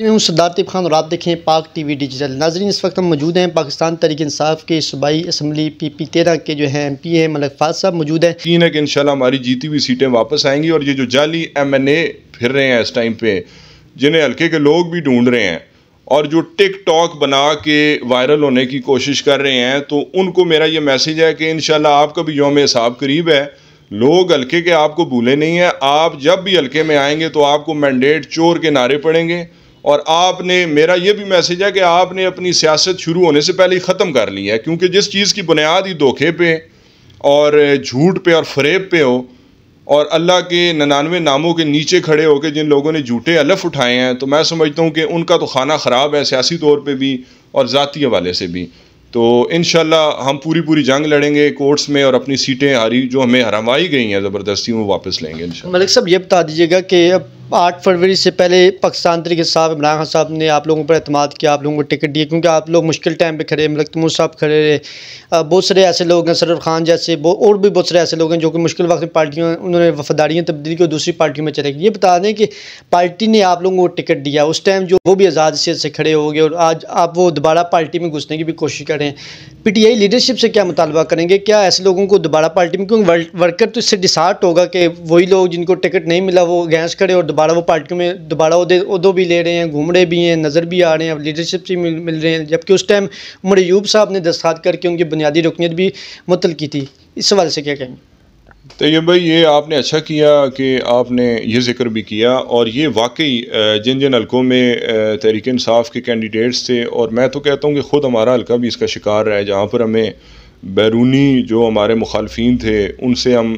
میں ہوں صدارتب خان اور آپ دیکھیں پاک ٹی وی ڈیجیٹل ناظرین اس وقت ہم موجود ہیں پاکستان تحریک انصاف کے صوبائی اسمبلی پی پی تیرہ کے جو ہیں ایم پی ہے ملک فاض صاحب موجود ہیں یقین ہے کہ انشاءاللہ ہماری جیتی ہوئی سیٹیں واپس آئیں گی اور یہ جو جعلی ایم این اے پھر رہے ہیں اس ٹائم پہ جنہیں ہلکے کے لوگ بھی ڈھونڈ رہے ہیں اور جو ٹک ٹاک بنا کے وائرل ہونے کی کوشش کر رہے ہیں تو ان کو میرا یہ میسیج ہے کہ ان شاء اللہ آپ کا بھی یوم حساب قریب ہے لوگ ہلکے کے آپ کو بھولے نہیں ہیں آپ جب بھی ہلکے میں آئیں گے تو آپ کو مینڈیٹ چور کے نعرے پڑیں گے اور آپ نے میرا یہ بھی میسیج ہے کہ آپ نے اپنی سیاست شروع ہونے سے پہلے ہی ختم کر لی ہے کیونکہ جس چیز کی بنیاد ہی دھوکے پہ اور جھوٹ پہ اور فریب پہ ہو اور اللہ کے ننانوے ناموں کے نیچے کھڑے ہو کے جن لوگوں نے جھوٹے الف اٹھائے ہیں تو میں سمجھتا ہوں کہ ان کا تو کھانا خراب ہے سیاسی طور پہ بھی اور ذاتی حوالے سے بھی تو انشاءاللہ ہم پوری پوری جنگ لڑیں گے کورٹس میں اور اپنی سیٹیں ہاری جو ہمیں ہروائی گئی ہیں زبردستی وہ واپس لیں گے انشاءاللہ ملک صاحب یہ بتا دیجیے گا کہ اب آٹھ فروری سے پہلے پاکستان طریقے صاحب عمران خان صاحب نے آپ لوگوں پر اعتماد کیا آپ لوگوں کو ٹکٹ دیے کیونکہ آپ لوگ مشکل ٹائم پہ کھڑے ملک تمور صاحب کھڑے رہے بہت سارے ایسے لوگ ہیں سرور خان جیسے اور بھی بہت سارے ایسے لوگ ہیں جو کہ مشکل وقت میں پارٹیوں انہوں نے وفاداریاں کی اور دوسری پارٹیوں میں چلے گی یہ بتا دیں کہ پارٹی نے آپ لوگوں کو ٹکٹ دیا اس ٹائم جو وہ بھی سیت سے کھڑے ہو گئے اور آج آپ وہ دوبارہ پارٹی میں گھسنے کی بھی کوشش کریں پی ٹی آئی لیڈرشپ سے کیا مطالبہ کریں گے کیا ایسے لوگوں کو دوبارہ پارٹی میں کیونکہ ورکر تو اس سے ڈسارٹ ہوگا کہ وہی لوگ جن کو ٹکٹ نہیں ملا وہ اگینسٹ کھڑے اور دوبارہ دوبارہ وہ پارٹیوں میں دوبارہ ادو بھی لے رہے ہیں گھومڑے بھی ہیں نظر بھی آ رہے ہیں لیڈرشپ بھی مل رہے ہیں جبکہ اس ٹائم عمر ایوب صاحب نے دستخط کر کے ان کی بنیادی رکنیت بھی کی تھی اس سوال سے کیا کہیں گے طیب بھائی یہ آپ نے اچھا کیا کہ آپ نے یہ ذکر بھی کیا اور یہ واقعی جن جن حلقوں میں تحریک انصاف کے کینڈیڈیٹس تھے اور میں تو کہتا ہوں کہ خود ہمارا حلقہ بھی اس کا شکار رہا ہے جہاں پر ہمیں بیرونی جو ہمارے مخالفین تھے ان سے ہم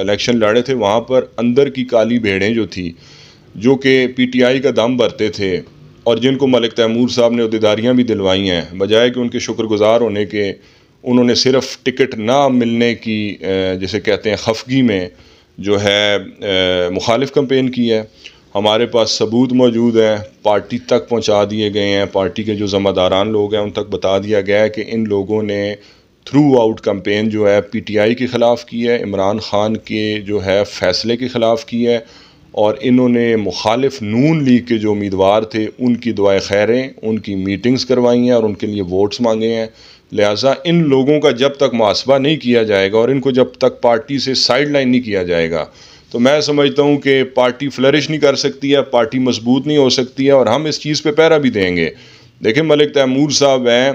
الیکشن لڑے تھے وہاں پر اندر کی کالی بھیڑیں جو تھی جو کہ پی ٹی آئی کا دم بھرتے تھے اور جن کو ملک تیمور صاحب نے عہدیداریاں بھی دلوائی ہیں بجائے کہ ان کے شکر گزار ہونے کے انہوں نے صرف ٹکٹ نہ ملنے کی جیسے کہتے ہیں خفگی میں جو ہے مخالف کمپین کی ہے ہمارے پاس ثبوت موجود ہیں پارٹی تک پہنچا دیے گئے ہیں پارٹی کے جو ذمہ داران لوگ ہیں ان تک بتا دیا گیا ہے کہ ان لوگوں نے تھرو آؤٹ کمپین جو ہے پی ٹی آئی کے خلاف کی ہے عمران خان کے جو ہے فیصلے کے خلاف کی ہے اور انہوں نے مخالف نون لیگ کے جو امیدوار تھے ان کی دعائیں خیریں ان کی میٹنگز کروائی ہیں اور ان کے لیے ووٹس مانگے ہیں لہٰذا ان لوگوں کا جب تک معاصبہ نہیں کیا جائے گا اور ان کو جب تک پارٹی سے سائیڈ لائن نہیں کیا جائے گا تو میں سمجھتا ہوں کہ پارٹی فلرش نہیں کر سکتی ہے پارٹی مضبوط نہیں ہو سکتی ہے اور ہم اس چیز پہ پیرا بھی دیں گے دیکھیں ملک تیمور صاحب ہیں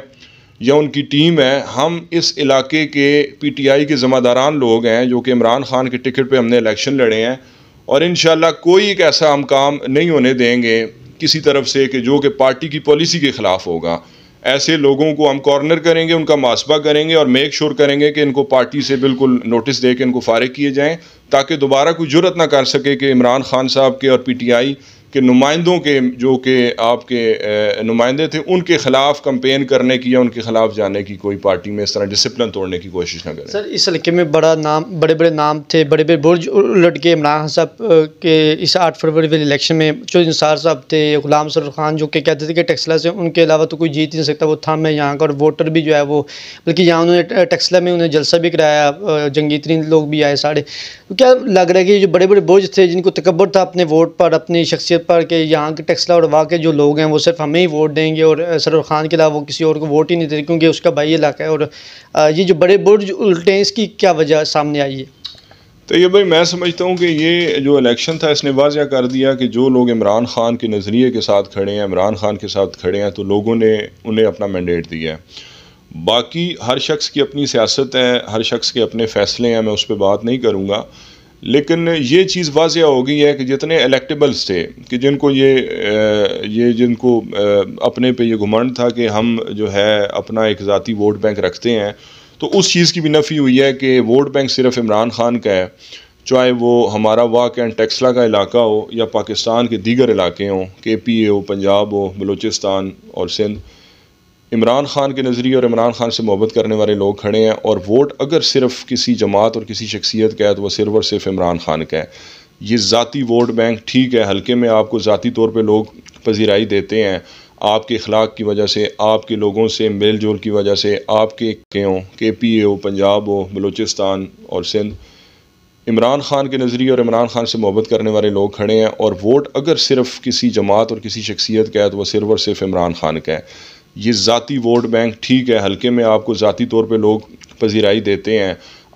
یا ان کی ٹیم ہے ہم اس علاقے کے پی ٹی آئی کے ذمہ داران لوگ ہیں جو کہ عمران خان کے ٹکٹ پہ ہم نے الیکشن لڑے ہیں اور انشاءاللہ کوئی ایک ایسا ہم کام نہیں ہونے دیں گے کسی طرف سے کہ جو کہ پارٹی کی پالیسی کے خلاف ہوگا ایسے لوگوں کو ہم کارنر کریں گے ان کا ماسبہ کریں گے اور میک شور کریں گے کہ ان کو پارٹی سے بالکل نوٹس دے کے ان کو فارغ کیے جائیں تاکہ دوبارہ کوئی جرت نہ کر سکے کہ عمران خان صاحب کے اور پی ٹی آئی کہ نمائندوں کے جو کہ آپ کے نمائندے تھے ان کے خلاف کمپین کرنے کی یا ان کے خلاف جانے کی کوئی پارٹی میں اس طرح ڈسپلن توڑنے کی کوشش نہ کریں سر اس حلقے میں بڑا نام بڑے بڑے نام تھے بڑے بڑے برج الٹ کے عمران خان صاحب کے اس آٹھ فروری والے الیکشن میں جو انصار صاحب تھے غلام سر خان جو کہ کہتے تھے کہ ٹیکسلا سے ان کے علاوہ تو کوئی جیت نہیں سکتا وہ تھا میں یہاں کا اور ووٹر بھی جو ہے وہ بلکہ یہاں انہوں نے ٹیکسلا میں انہیں جلسہ بھی کرایا جنگی ترین لوگ بھی آئے سارے کیا لگ رہا ہے کہ جو بڑے بڑے برج تھے جن کو تکبر تھا اپنے ووٹ پر اپنی شخصیت پر کہ یہاں کے ٹیکسلا اور وہاں جو لوگ ہیں وہ صرف ہمیں ہی ووٹ دیں گے اور سرور خان کے علاوہ وہ کسی اور کو ووٹ ہی نہیں دے کیونکہ اس کا بھائی علاقہ ہے اور یہ جو بڑے برج الٹے ہیں اس کی کیا وجہ سامنے آئی ہے تو یہ بھائی میں سمجھتا ہوں کہ یہ جو الیکشن تھا اس نے واضح کر دیا کہ جو لوگ عمران خان کے نظریے کے ساتھ کھڑے ہیں عمران خان کے ساتھ کھڑے ہیں تو لوگوں نے انہیں اپنا مینڈیٹ دیا ہے باقی ہر شخص کی اپنی سیاست ہے ہر شخص کے اپنے فیصلے ہیں میں اس پہ بات نہیں کروں گا لیکن یہ چیز واضح ہو گئی ہے کہ جتنے الیکٹیبلز تھے کہ جن کو یہ یہ جن کو اپنے پہ یہ گھمانڈ تھا کہ ہم جو ہے اپنا ایک ذاتی ووٹ بینک رکھتے ہیں تو اس چیز کی بھی نفی ہوئی ہے کہ ووٹ بینک صرف عمران خان کا ہے چاہے وہ ہمارا واقع اینڈ ٹیکسلا کا علاقہ ہو یا پاکستان کے دیگر علاقے ہوں کے پی اے ہو پنجاب ہو بلوچستان اور سندھ عمران خان کے نظریے اور عمران خان سے محبت کرنے والے لوگ کھڑے ہیں اور ووٹ اگر صرف کسی جماعت اور کسی شخصیت کا ہے تو وہ صرف اور صرف عمران خان کا ہے یہ ذاتی ووٹ بینک ٹھیک ہے حلقے میں آپ کو ذاتی طور پہ لوگ پذیرائی دیتے ہیں آپ کے اخلاق کی وجہ سے آپ کے لوگوں سے مل جول کی وجہ سے آپ کے کیوں کے پی اے ہو پنجاب ہو بلوچستان اور سندھ عمران خان کے نظریے اور عمران خان سے محبت کرنے والے لوگ کھڑے ہیں اور ووٹ اگر صرف کسی جماعت اور کسی شخصیت کا ہے تو وہ صرف اور صرف عمران خان کا ہے یہ ذاتی ووٹ بینک ٹھیک ہے ہلکے میں آپ کو ذاتی طور پہ لوگ پذیرائی دیتے ہیں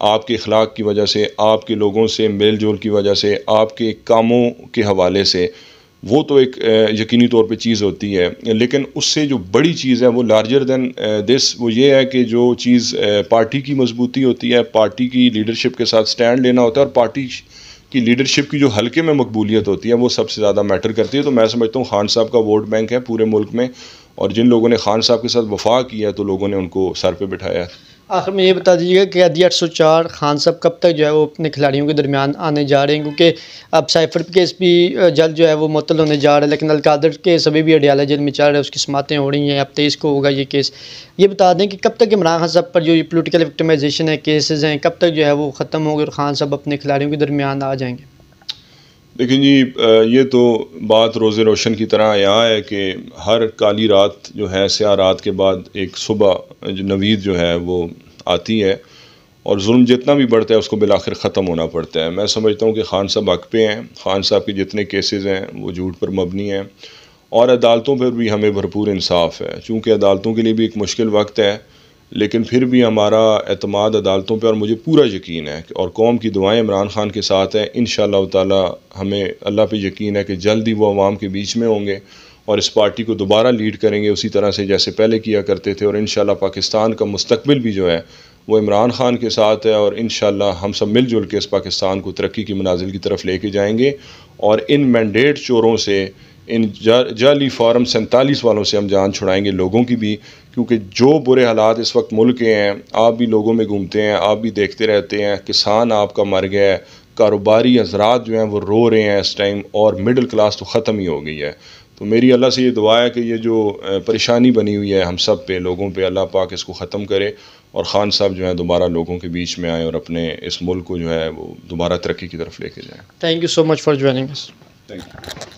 آپ کے اخلاق کی وجہ سے آپ کے لوگوں سے میل جول کی وجہ سے آپ کے کاموں کے حوالے سے وہ تو ایک یقینی طور پہ چیز ہوتی ہے لیکن اس سے جو بڑی چیز ہے وہ لارجر دین دس وہ یہ ہے کہ جو چیز پارٹی کی مضبوطی ہوتی ہے پارٹی کی لیڈرشپ کے ساتھ سٹینڈ لینا ہوتا ہے اور پارٹی کی لیڈرشپ کی جو حلقے میں مقبولیت ہوتی ہے وہ سب سے زیادہ میٹر کرتی ہے تو میں سمجھتا ہوں خان صاحب کا ووٹ بینک ہے پورے ملک میں اور جن لوگوں نے خان صاحب کے ساتھ وفا کیا تو لوگوں نے ان کو سر پہ بٹھایا ہے آخر میں یہ بتا دیجیے گا کہ عدی آٹھ سو چار خان صاحب کب تک جو ہے وہ اپنے کھلاڑیوں کے درمیان آنے جا رہے ہیں کیونکہ اب سائفر کیس بھی جلد جو ہے وہ معطل ہونے جا رہے ہیں لیکن القادر کے سبھی بھی اڈیالہ جیل میں چل رہا ہے اس کی سماعتیں ہو رہی ہیں اب تیس کو ہوگا یہ کیس یہ بتا دیں کہ کب تک عمران خان صاحب پر جو یہ پولیٹیکل وکٹمائزیشن ہے کیسز ہیں کب تک جو ہے وہ ختم ہو اور خان صاحب اپنے کھلاڑیوں کے درمیان آ جائیں گے دیکھیں جی یہ تو بات روز روشن کی طرح آیا ہے کہ ہر کالی رات جو ہے سیاہ رات کے بعد ایک صبح نوید جو ہے وہ آتی ہے اور ظلم جتنا بھی بڑھتا ہے اس کو بالاخر ختم ہونا پڑتا ہے میں سمجھتا ہوں کہ خان صاحب حق پہ ہیں خان صاحب کے جتنے کیسز ہیں وہ جھوٹ پر مبنی ہیں اور عدالتوں پر بھی ہمیں بھرپور انصاف ہے چونکہ عدالتوں کے لیے بھی ایک مشکل وقت ہے لیکن پھر بھی ہمارا اعتماد عدالتوں پہ اور مجھے پورا یقین ہے اور قوم کی دعائیں عمران خان کے ساتھ ہیں ان شاء اللہ تعالیٰ ہمیں اللہ پہ یقین ہے کہ جلد ہی وہ عوام کے بیچ میں ہوں گے اور اس پارٹی کو دوبارہ لیڈ کریں گے اسی طرح سے جیسے پہلے کیا کرتے تھے اور انشاءاللہ پاکستان کا مستقبل بھی جو ہے وہ عمران خان کے ساتھ ہے اور انشاءاللہ ہم سب مل جل کے اس پاکستان کو ترقی کی منازل کی طرف لے کے جائیں گے اور ان مینڈیٹ چوروں سے ان جعلی فارم سینتالیس والوں سے ہم جان چھڑائیں گے لوگوں کی بھی کیونکہ جو برے حالات اس وقت ملک کے ہیں آپ بھی لوگوں میں گھومتے ہیں آپ بھی دیکھتے رہتے ہیں کسان آپ کا مر گیا ہے کاروباری حضرات جو ہیں وہ رو رہے ہیں اس ٹائم اور مڈل کلاس تو ختم ہی ہو گئی ہے تو میری اللہ سے یہ دعا ہے کہ یہ جو پریشانی بنی ہوئی ہے ہم سب پہ لوگوں پہ اللہ پاک اس کو ختم کرے اور خان صاحب جو ہیں دوبارہ لوگوں کے بیچ میں آئیں اور اپنے اس ملک کو جو ہے وہ دوبارہ ترقی کی طرف لے کے جائیں thank you so much for joining